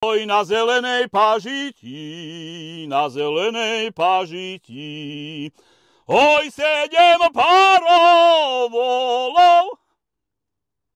Oj, na zelenej pažití, na zelenej pažití, oj, sedem pár